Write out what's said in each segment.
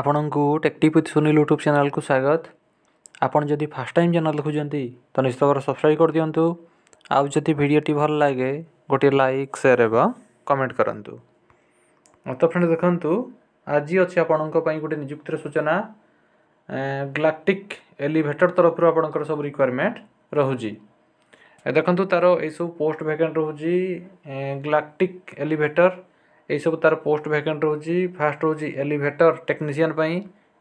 ଆପଣଙ୍କୁ ଟେକ୍ଟିଭ୍ with Sunil YouTube ଚ୍ୟାନେଲ୍କୁ ସ୍ୱାଗତ ଆପଣ ଯଦି ଫାର୍ଷ୍ଟ ଟାଇମ୍ ଚ୍ୟାନେଲ୍ ଦେଖୁଛନ୍ତି ତ ନିଶ୍ଚିତ ଭାବରେ ସବସ୍କ୍ରାଇବ୍ କରିଦିଅନ୍ତୁ ଆଉ ଯଦି ଭିଡ଼ିଓଟି ଭଲ ଲାଗେ ଗୋଟିଏ ଲାଇକ୍ ସେୟାର୍ ଏବଂ କମେଣ୍ଟ କରନ୍ତୁ ତ ଫ୍ରେଣ୍ଡ ଦେଖନ୍ତୁ ଆଜି ଅଛି ଆପଣଙ୍କ ପାଇଁ ଗୋଟେ ନିଯୁକ୍ତିର ସୂଚନା ଗ୍ଲାକ୍ଟିକ୍ ଏଲିଭେଟର୍ ତରଫରୁ ଆପଣଙ୍କର ସବୁ ରିକ୍ୱାରମେଣ୍ଟ ରହୁଛି ଦେଖନ୍ତୁ ତା'ର ଏଇସବୁ ପୋଷ୍ଟ ଭ୍ୟାକେଣ୍ଟ ରହୁଛି ଗ୍ଲାକ୍ଟିକ୍ ଏଲିଭେଟର୍ ଏହିସବୁ ତା'ର ପୋଷ୍ଟ ଭ୍ୟାକେଣ୍ଟ ରହୁଛି ଫାଷ୍ଟ ରହୁଛି ଏଲିଭେଟର୍ ଟେକ୍ନିସିଆନ୍ ପାଇଁ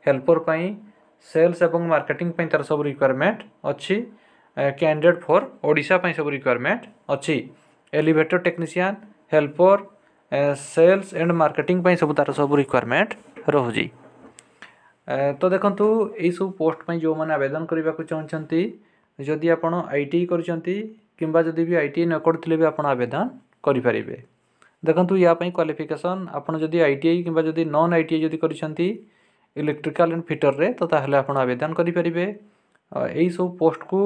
ହେଲ୍ପର ପାଇଁ ସେଲ୍ସ ଏବଂ ମାର୍କେଟିଂ ପାଇଁ ତା'ର ସବୁ ରିକ୍ୱାରମେଣ୍ଟ ଅଛି କ୍ୟାଣ୍ଡିଡେଟ୍ ଫର୍ ଓଡ଼ିଶା ପାଇଁ ସବୁ ରିକ୍ୱାରମେଣ୍ଟ ଅଛି elevator technician helper sales and marketing ପାଇଁ ସବୁ ତା'ର ସବୁ ରିକ୍ୱାରମେଣ୍ଟ ରହୁଛି ତ ଦେଖନ୍ତୁ ଏହିସବୁ ପୋଷ୍ଟ ପାଇଁ ଯେଉଁମାନେ ଆବେଦନ କରିବାକୁ ଚାହୁଁଛନ୍ତି ଯଦି ଆପଣ ଆଇ ଟି ଆଇ କରିଛନ୍ତି କିମ୍ବା ଯଦି ବି ଆଇ ଟି ଆଇ ନ କରିଥିଲେ ବି ଆପଣ ଆବେଦନ କରିପାରିବେ ଦେଖନ୍ତୁ ୟା ପାଇଁ କ୍ୱାଲିଫିକେସନ୍ ଆପଣ ଯଦି ଆଇ ଟି ଆଇ କିମ୍ବା ଯଦି ନନ୍ ଆଇ ଟି ଆଇ ଯଦି କରିଛନ୍ତି ଇଲେକ୍ଟ୍ରିକାଲ୍ ଆଣ୍ଡ ଫିଟର୍ରେ ତ ତାହେଲେ ଆପଣ ଆବେଦନ କରିପାରିବେ ଏହିସବୁ ପୋଷ୍ଟକୁ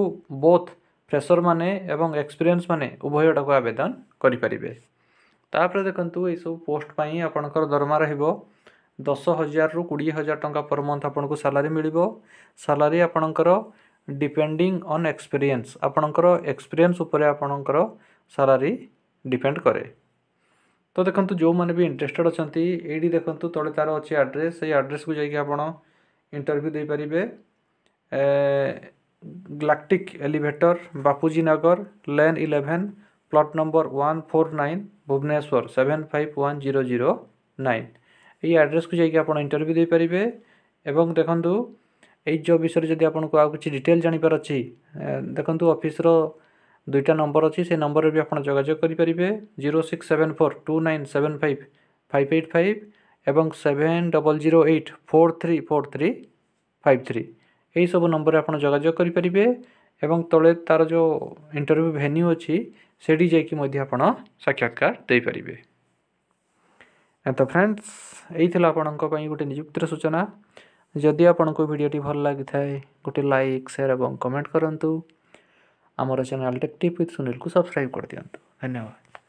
ବୋଥ୍ ଫ୍ରେସର୍ମାନେ ଏବଂ ଏକ୍ସପିରିଏନ୍ସ ମାନେ ଉଭୟଟାକୁ ଆବେଦନ କରିପାରିବେ ତାପରେ ଦେଖନ୍ତୁ ଏହିସବୁ ପୋଷ୍ଟ ପାଇଁ ଆପଣଙ୍କର ଦରମା ରହିବ ଦଶ ହଜାରରୁ କୋଡ଼ିଏ ହଜାର ଟଙ୍କା ପର ମନ୍ଥ ଆପଣଙ୍କୁ ସାଲାରୀ ମିଳିବ ସାଲାରୀ ଆପଣଙ୍କର ଡିପେଣ୍ଡିଂ ଅନ୍ ଏକ୍ସପିରିଏନ୍ସ ଆପଣଙ୍କର ଏକ୍ସପିରିଏନ୍ସ ଉପରେ ଆପଣଙ୍କର ସାଲାରୀ ଡିପେଣ୍ଡ କରେ ତ ଦେଖନ୍ତୁ ଯେଉଁମାନେ ବି ଇଣ୍ଟରେଷ୍ଟେଡ଼୍ ଅଛନ୍ତି ଏଇଠି ଦେଖନ୍ତୁ ତଳେ ତା'ର ଅଛି ଆଡ୍ରେସ୍ ସେଇ ଆଡ୍ରେସ୍କୁ ଯାଇକି ଆପଣ ଇଣ୍ଟରଭ୍ୟୁ ଦେଇପାରିବେ galactic elevator Bapuji Nagar lane eleven plot number one four nine Bhubaneswar seven five one zero zero nine ଏଇ ଆଡ୍ରେସ୍କୁ ଯାଇକି ଆପଣ ଇଣ୍ଟରଭ୍ୟୁ ଦେଇପାରିବେ ଏବଂ ଦେଖନ୍ତୁ ଏଇ ଜବ୍ ବିଷୟରେ ଯଦି ଆପଣଙ୍କୁ ଆଉ କିଛି ଡିଟେଲ୍ ଜାଣିବାର ଅଛି ଦେଖନ୍ତୁ ଅଫିସ୍ର দুইটা নম্বর অছি সেই নম্বরে বি আপনার যোগাযোগ করে zero six seven four two nine seven five five eight five এবং seven double zero eight four three four three five three এইসব নম্বরে আপনার যোগাযোগ করে এবং তলে তার যে ইন্টরভিউ ভেন্যু অছি সেটি যাই আপনার সাক্ষাৎকার দিয়ে তো ফ্রেন্ডস এই আপনার গোটে নিযুক্তির সূচনা যদি আপনার ভিডিওটি ভাল লাগি থাকে গোটে লাইক সেয়ার এবং কমেন্ট করতু ଆମର ଚ୍ୟାନେଲ୍ ଟେକ୍ ଟିପ୍ ୱିଥ୍ ସୁନୀଲକୁ ସବସ୍କ୍ରାଇବ୍ କରିଦିଅନ୍ତୁ ଧନ୍ୟବାଦ